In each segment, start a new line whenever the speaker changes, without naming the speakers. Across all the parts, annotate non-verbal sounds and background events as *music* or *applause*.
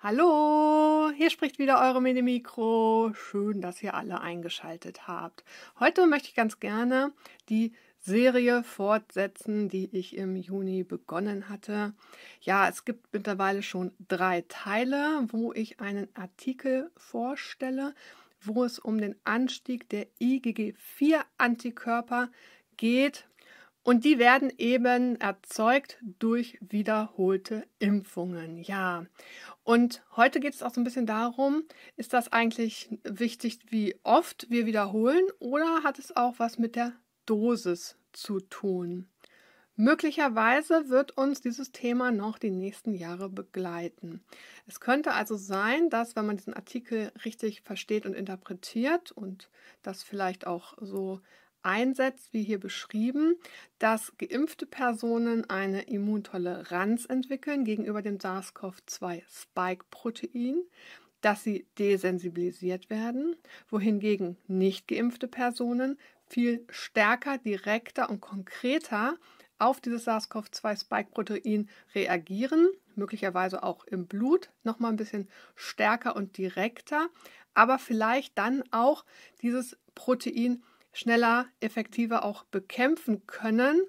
Hallo, hier spricht wieder eure Minimikro. Schön, dass ihr alle eingeschaltet habt. Heute möchte ich ganz gerne die Serie fortsetzen, die ich im Juni begonnen hatte. Ja, es gibt mittlerweile schon drei Teile, wo ich einen Artikel vorstelle, wo es um den Anstieg der IgG4-Antikörper geht, und die werden eben erzeugt durch wiederholte Impfungen. Ja. Und heute geht es auch so ein bisschen darum, ist das eigentlich wichtig, wie oft wir wiederholen oder hat es auch was mit der Dosis zu tun? Möglicherweise wird uns dieses Thema noch die nächsten Jahre begleiten. Es könnte also sein, dass wenn man diesen Artikel richtig versteht und interpretiert und das vielleicht auch so einsetzt, wie hier beschrieben, dass geimpfte Personen eine Immuntoleranz entwickeln gegenüber dem SARS-CoV-2-Spike-Protein, dass sie desensibilisiert werden, wohingegen nicht geimpfte Personen viel stärker, direkter und konkreter auf dieses SARS-CoV-2-Spike-Protein reagieren, möglicherweise auch im Blut noch mal ein bisschen stärker und direkter, aber vielleicht dann auch dieses Protein schneller, effektiver auch bekämpfen können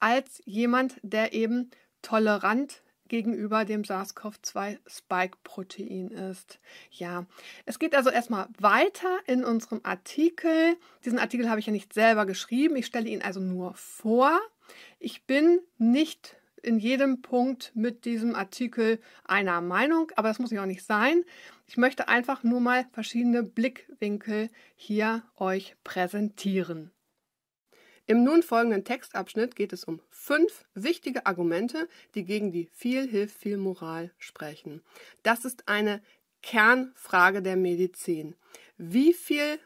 als jemand, der eben tolerant gegenüber dem SARS-CoV-2-Spike-Protein ist. Ja, es geht also erstmal weiter in unserem Artikel. Diesen Artikel habe ich ja nicht selber geschrieben, ich stelle ihn also nur vor. Ich bin nicht in jedem Punkt mit diesem Artikel einer Meinung, aber das muss ich auch nicht sein. Ich möchte einfach nur mal verschiedene Blickwinkel hier euch präsentieren. Im nun folgenden Textabschnitt geht es um fünf wichtige Argumente, die gegen die viel hilft viel Moral sprechen. Das ist eine Kernfrage der Medizin. Wie viel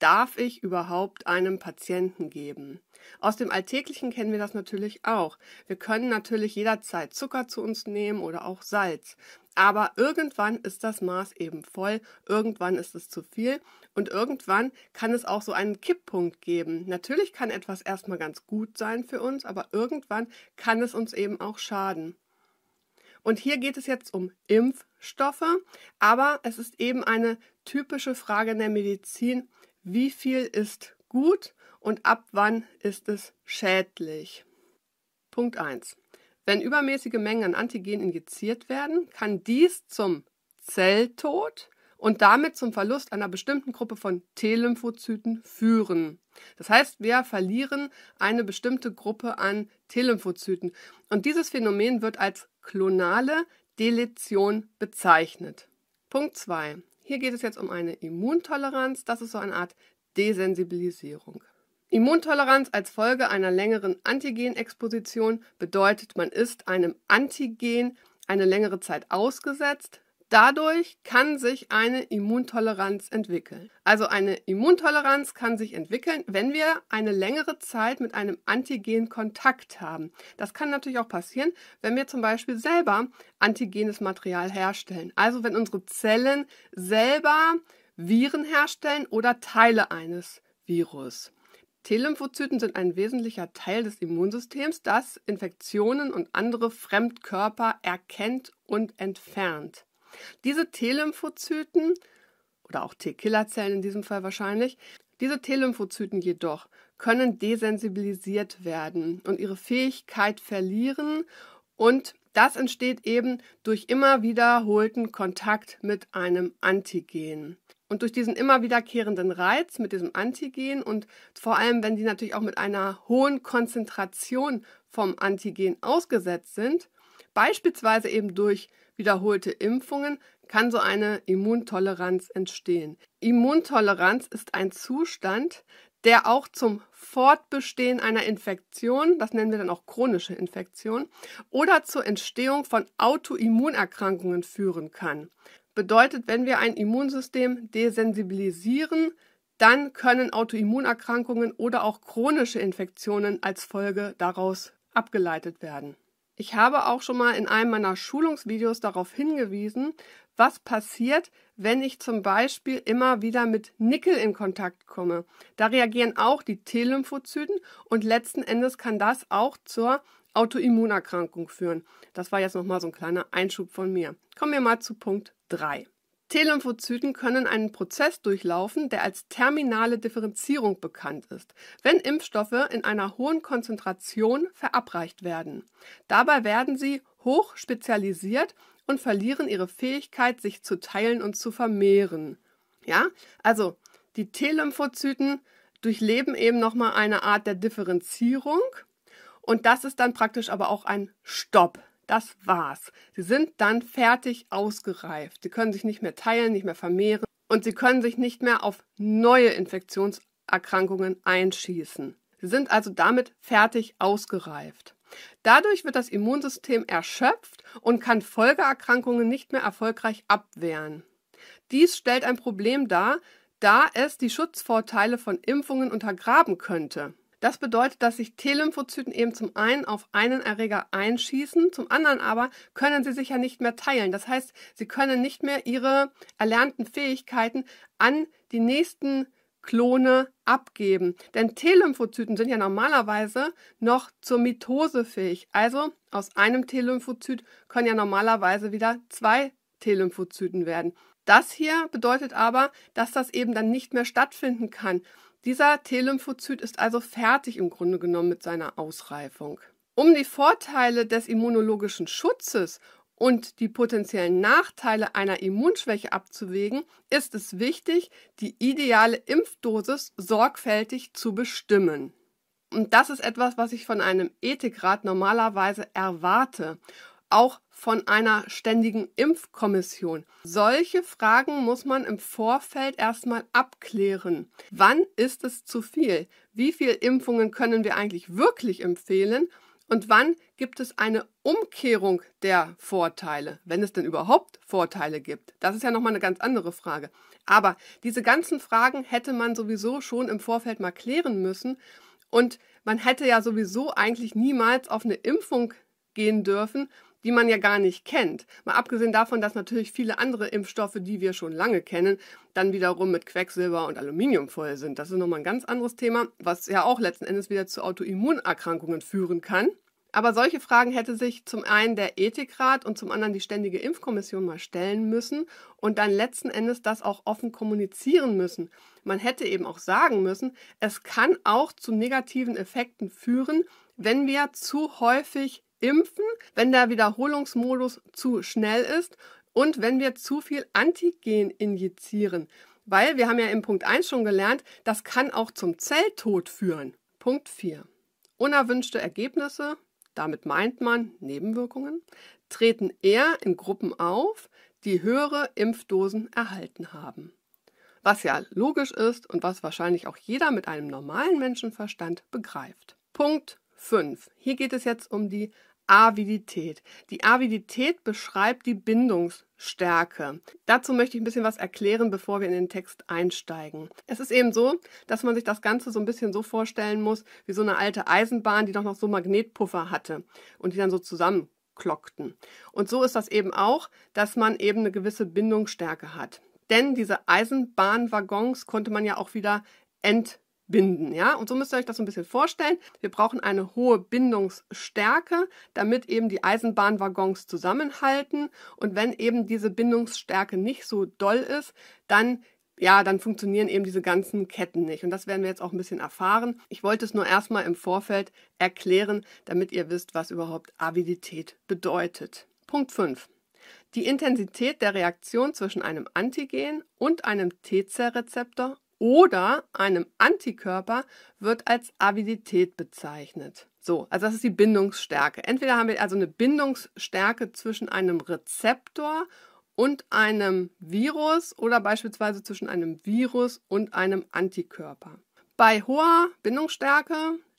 darf ich überhaupt einem Patienten geben? Aus dem Alltäglichen kennen wir das natürlich auch. Wir können natürlich jederzeit Zucker zu uns nehmen oder auch Salz. Aber irgendwann ist das Maß eben voll, irgendwann ist es zu viel und irgendwann kann es auch so einen Kipppunkt geben. Natürlich kann etwas erstmal ganz gut sein für uns, aber irgendwann kann es uns eben auch schaden. Und hier geht es jetzt um Impfstoffe, aber es ist eben eine typische Frage in der Medizin, wie viel ist gut und ab wann ist es schädlich? Punkt 1. Wenn übermäßige Mengen an Antigen injiziert werden, kann dies zum Zelltod und damit zum Verlust einer bestimmten Gruppe von T-Lymphozyten führen. Das heißt, wir verlieren eine bestimmte Gruppe an T-Lymphozyten. Und dieses Phänomen wird als klonale Deletion bezeichnet. Punkt 2. Hier geht es jetzt um eine Immuntoleranz. Das ist so eine Art Desensibilisierung. Immuntoleranz als Folge einer längeren Antigenexposition bedeutet, man ist einem Antigen eine längere Zeit ausgesetzt. Dadurch kann sich eine Immuntoleranz entwickeln. Also eine Immuntoleranz kann sich entwickeln, wenn wir eine längere Zeit mit einem Antigen Kontakt haben. Das kann natürlich auch passieren, wenn wir zum Beispiel selber antigenes Material herstellen. Also wenn unsere Zellen selber Viren herstellen oder Teile eines Virus. T-Lymphozyten sind ein wesentlicher Teil des Immunsystems, das Infektionen und andere Fremdkörper erkennt und entfernt. Diese T-Lymphozyten oder auch T-Killerzellen in diesem Fall wahrscheinlich, diese T-Lymphozyten jedoch können desensibilisiert werden und ihre Fähigkeit verlieren und das entsteht eben durch immer wiederholten Kontakt mit einem Antigen. Und durch diesen immer wiederkehrenden Reiz mit diesem Antigen und vor allem, wenn sie natürlich auch mit einer hohen Konzentration vom Antigen ausgesetzt sind, beispielsweise eben durch wiederholte Impfungen, kann so eine Immuntoleranz entstehen. Immuntoleranz ist ein Zustand, der auch zum Fortbestehen einer Infektion, das nennen wir dann auch chronische Infektion, oder zur Entstehung von Autoimmunerkrankungen führen kann bedeutet, wenn wir ein Immunsystem desensibilisieren, dann können Autoimmunerkrankungen oder auch chronische Infektionen als Folge daraus abgeleitet werden. Ich habe auch schon mal in einem meiner Schulungsvideos darauf hingewiesen, was passiert, wenn ich zum Beispiel immer wieder mit Nickel in Kontakt komme. Da reagieren auch die T-Lymphozyten und letzten Endes kann das auch zur Autoimmunerkrankung führen. Das war jetzt nochmal so ein kleiner Einschub von mir. Kommen wir mal zu Punkt 3. T-Lymphozyten können einen Prozess durchlaufen, der als terminale Differenzierung bekannt ist, wenn Impfstoffe in einer hohen Konzentration verabreicht werden. Dabei werden sie hoch spezialisiert und verlieren ihre Fähigkeit, sich zu teilen und zu vermehren. Ja, also die T-Lymphozyten durchleben eben nochmal eine Art der Differenzierung und das ist dann praktisch aber auch ein Stopp. Das war's. Sie sind dann fertig ausgereift. Sie können sich nicht mehr teilen, nicht mehr vermehren und sie können sich nicht mehr auf neue Infektionserkrankungen einschießen. Sie sind also damit fertig ausgereift. Dadurch wird das Immunsystem erschöpft und kann Folgeerkrankungen nicht mehr erfolgreich abwehren. Dies stellt ein Problem dar, da es die Schutzvorteile von Impfungen untergraben könnte. Das bedeutet, dass sich T-Lymphozyten eben zum einen auf einen Erreger einschießen, zum anderen aber können sie sich ja nicht mehr teilen. Das heißt, sie können nicht mehr ihre erlernten Fähigkeiten an die nächsten Klone abgeben. Denn T-Lymphozyten sind ja normalerweise noch zur Mitose fähig. Also aus einem T-Lymphozyt können ja normalerweise wieder zwei T-Lymphozyten werden. Das hier bedeutet aber, dass das eben dann nicht mehr stattfinden kann. Dieser T-Lymphozyt ist also fertig im Grunde genommen mit seiner Ausreifung. Um die Vorteile des immunologischen Schutzes und die potenziellen Nachteile einer Immunschwäche abzuwägen, ist es wichtig, die ideale Impfdosis sorgfältig zu bestimmen. Und das ist etwas, was ich von einem Ethikrat normalerweise erwarte. Auch von einer ständigen Impfkommission? Solche Fragen muss man im Vorfeld erstmal abklären. Wann ist es zu viel? Wie viele Impfungen können wir eigentlich wirklich empfehlen? Und wann gibt es eine Umkehrung der Vorteile, wenn es denn überhaupt Vorteile gibt? Das ist ja nochmal eine ganz andere Frage. Aber diese ganzen Fragen hätte man sowieso schon im Vorfeld mal klären müssen. Und man hätte ja sowieso eigentlich niemals auf eine Impfung gehen dürfen, die man ja gar nicht kennt. Mal abgesehen davon, dass natürlich viele andere Impfstoffe, die wir schon lange kennen, dann wiederum mit Quecksilber und Aluminium voll sind. Das ist nochmal ein ganz anderes Thema, was ja auch letzten Endes wieder zu Autoimmunerkrankungen führen kann. Aber solche Fragen hätte sich zum einen der Ethikrat und zum anderen die Ständige Impfkommission mal stellen müssen und dann letzten Endes das auch offen kommunizieren müssen. Man hätte eben auch sagen müssen, es kann auch zu negativen Effekten führen, wenn wir zu häufig impfen, wenn der Wiederholungsmodus zu schnell ist und wenn wir zu viel Antigen injizieren. Weil wir haben ja im Punkt 1 schon gelernt, das kann auch zum Zelltod führen. Punkt 4. Unerwünschte Ergebnisse, damit meint man Nebenwirkungen, treten eher in Gruppen auf, die höhere Impfdosen erhalten haben. Was ja logisch ist und was wahrscheinlich auch jeder mit einem normalen Menschenverstand begreift. Punkt 5. Hier geht es jetzt um die Avidität. Die Avidität beschreibt die Bindungsstärke. Dazu möchte ich ein bisschen was erklären, bevor wir in den Text einsteigen. Es ist eben so, dass man sich das Ganze so ein bisschen so vorstellen muss, wie so eine alte Eisenbahn, die doch noch so Magnetpuffer hatte und die dann so zusammenklockten. Und so ist das eben auch, dass man eben eine gewisse Bindungsstärke hat. Denn diese Eisenbahnwaggons konnte man ja auch wieder entwickeln binden, ja? Und so müsst ihr euch das so ein bisschen vorstellen. Wir brauchen eine hohe Bindungsstärke, damit eben die Eisenbahnwaggons zusammenhalten. Und wenn eben diese Bindungsstärke nicht so doll ist, dann ja, dann funktionieren eben diese ganzen Ketten nicht. Und das werden wir jetzt auch ein bisschen erfahren. Ich wollte es nur erstmal im Vorfeld erklären, damit ihr wisst, was überhaupt Avidität bedeutet. Punkt 5. Die Intensität der Reaktion zwischen einem Antigen und einem T-Zellrezeptor oder einem Antikörper wird als Avidität bezeichnet. So, also das ist die Bindungsstärke. Entweder haben wir also eine Bindungsstärke zwischen einem Rezeptor und einem Virus oder beispielsweise zwischen einem Virus und einem Antikörper. Bei hoher Bindungsstärke,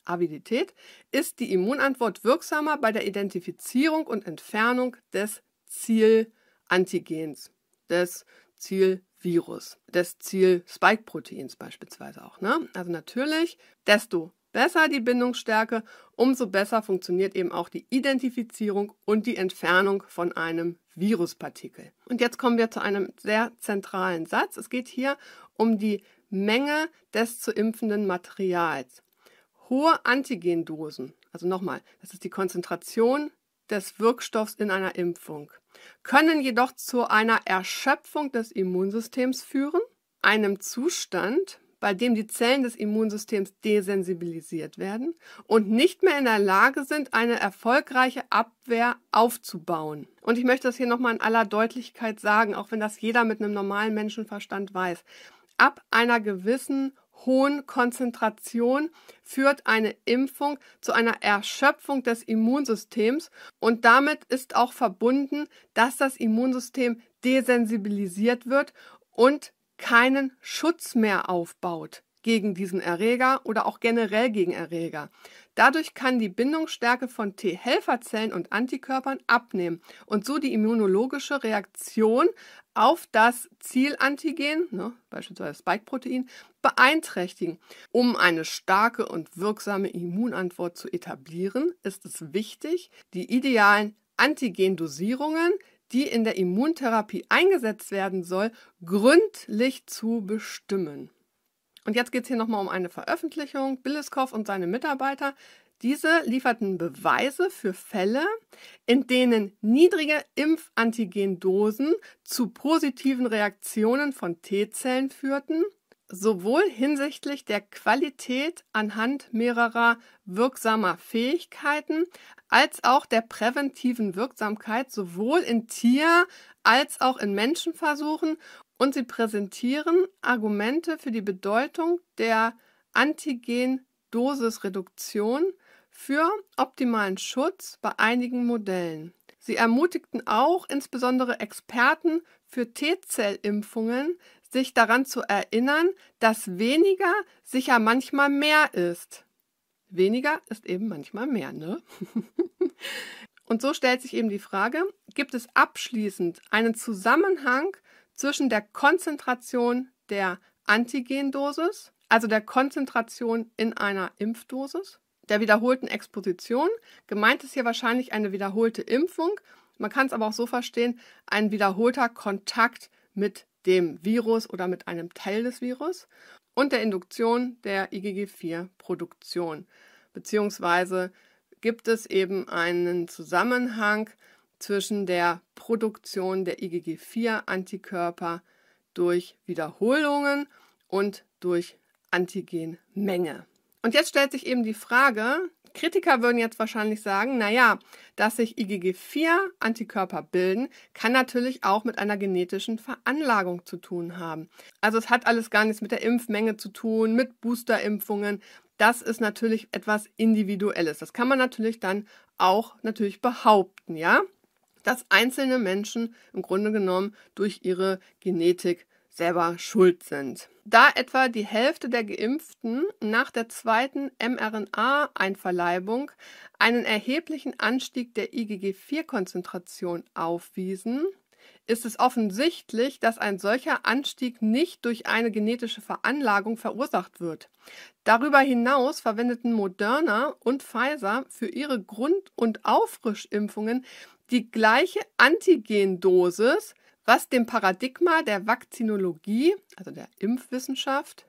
Avidität, ist die Immunantwort wirksamer bei der Identifizierung und Entfernung des Zielantigens, des Zielantigens. Virus, des Ziel-Spike-Proteins beispielsweise auch. Ne? Also natürlich, desto besser die Bindungsstärke, umso besser funktioniert eben auch die Identifizierung und die Entfernung von einem Viruspartikel. Und jetzt kommen wir zu einem sehr zentralen Satz. Es geht hier um die Menge des zu impfenden Materials. Hohe Antigendosen, also nochmal, das ist die Konzentration des Wirkstoffs in einer Impfung, können jedoch zu einer Erschöpfung des Immunsystems führen, einem Zustand, bei dem die Zellen des Immunsystems desensibilisiert werden und nicht mehr in der Lage sind, eine erfolgreiche Abwehr aufzubauen. Und ich möchte das hier nochmal in aller Deutlichkeit sagen, auch wenn das jeder mit einem normalen Menschenverstand weiß. Ab einer gewissen hohen Konzentration führt eine Impfung zu einer Erschöpfung des Immunsystems und damit ist auch verbunden, dass das Immunsystem desensibilisiert wird und keinen Schutz mehr aufbaut gegen diesen Erreger oder auch generell gegen Erreger. Dadurch kann die Bindungsstärke von T-Helferzellen und Antikörpern abnehmen und so die immunologische Reaktion auf das Zielantigen, ne, beispielsweise das Spike-Protein, beeinträchtigen. Um eine starke und wirksame Immunantwort zu etablieren, ist es wichtig, die idealen Antigendosierungen, die in der Immuntherapie eingesetzt werden soll, gründlich zu bestimmen. Und jetzt geht es hier nochmal um eine Veröffentlichung. Billiskow und seine Mitarbeiter, diese lieferten Beweise für Fälle, in denen niedrige Impfantigendosen zu positiven Reaktionen von T-Zellen führten, sowohl hinsichtlich der Qualität anhand mehrerer wirksamer Fähigkeiten als auch der präventiven Wirksamkeit sowohl in Tier- als auch in Menschenversuchen und sie präsentieren Argumente für die Bedeutung der Antigen-Dosisreduktion für optimalen Schutz bei einigen Modellen. Sie ermutigten auch insbesondere Experten für T-Zell-Impfungen, sich daran zu erinnern, dass weniger sicher manchmal mehr ist. Weniger ist eben manchmal mehr, ne? *laughs* Und so stellt sich eben die Frage, gibt es abschließend einen Zusammenhang zwischen der Konzentration der Antigendosis, also der Konzentration in einer Impfdosis, der wiederholten Exposition. Gemeint ist hier wahrscheinlich eine wiederholte Impfung. Man kann es aber auch so verstehen, ein wiederholter Kontakt mit dem Virus oder mit einem Teil des Virus und der Induktion der IgG4-Produktion. Beziehungsweise gibt es eben einen Zusammenhang zwischen der Produktion der IgG4-Antikörper durch Wiederholungen und durch Antigenmenge. Und jetzt stellt sich eben die Frage, Kritiker würden jetzt wahrscheinlich sagen, naja, dass sich IgG4-Antikörper bilden, kann natürlich auch mit einer genetischen Veranlagung zu tun haben. Also es hat alles gar nichts mit der Impfmenge zu tun, mit Boosterimpfungen. Das ist natürlich etwas Individuelles. Das kann man natürlich dann auch natürlich behaupten, ja dass einzelne Menschen im Grunde genommen durch ihre Genetik selber schuld sind. Da etwa die Hälfte der Geimpften nach der zweiten mRNA-Einverleibung einen erheblichen Anstieg der IgG4-Konzentration aufwiesen, ist es offensichtlich, dass ein solcher Anstieg nicht durch eine genetische Veranlagung verursacht wird. Darüber hinaus verwendeten Moderna und Pfizer für ihre Grund- und Auffrischimpfungen die gleiche Antigendosis, was dem Paradigma der Vakzinologie, also der Impfwissenschaft,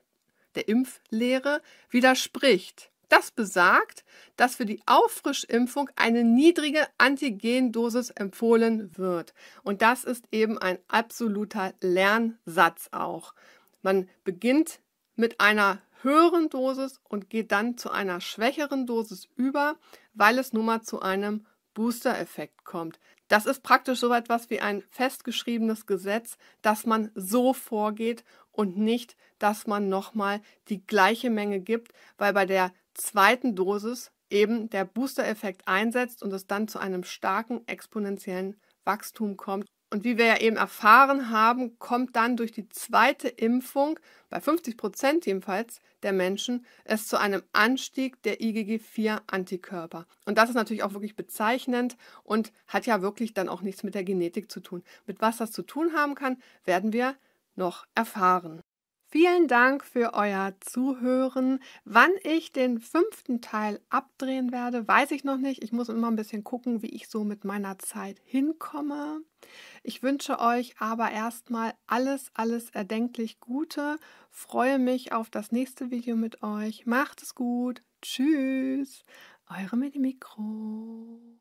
der Impflehre, widerspricht. Das besagt, dass für die Auffrischimpfung eine niedrige Antigendosis empfohlen wird. Und das ist eben ein absoluter Lernsatz auch. Man beginnt mit einer höheren Dosis und geht dann zu einer schwächeren Dosis über, weil es nun mal zu einem Booster-Effekt kommt. Das ist praktisch so etwas wie ein festgeschriebenes Gesetz, dass man so vorgeht und nicht, dass man nochmal die gleiche Menge gibt, weil bei der zweiten Dosis eben der Booster-Effekt einsetzt und es dann zu einem starken exponentiellen Wachstum kommt und wie wir ja eben erfahren haben, kommt dann durch die zweite Impfung, bei 50 Prozent jedenfalls der Menschen, es zu einem Anstieg der IgG4-Antikörper. Und das ist natürlich auch wirklich bezeichnend und hat ja wirklich dann auch nichts mit der Genetik zu tun. Mit was das zu tun haben kann, werden wir noch erfahren. Vielen Dank für euer Zuhören. Wann ich den fünften Teil abdrehen werde, weiß ich noch nicht. Ich muss immer ein bisschen gucken, wie ich so mit meiner Zeit hinkomme. Ich wünsche euch aber erstmal alles, alles erdenklich Gute. Freue mich auf das nächste Video mit euch. Macht es gut. Tschüss. Eure Mini Mikro.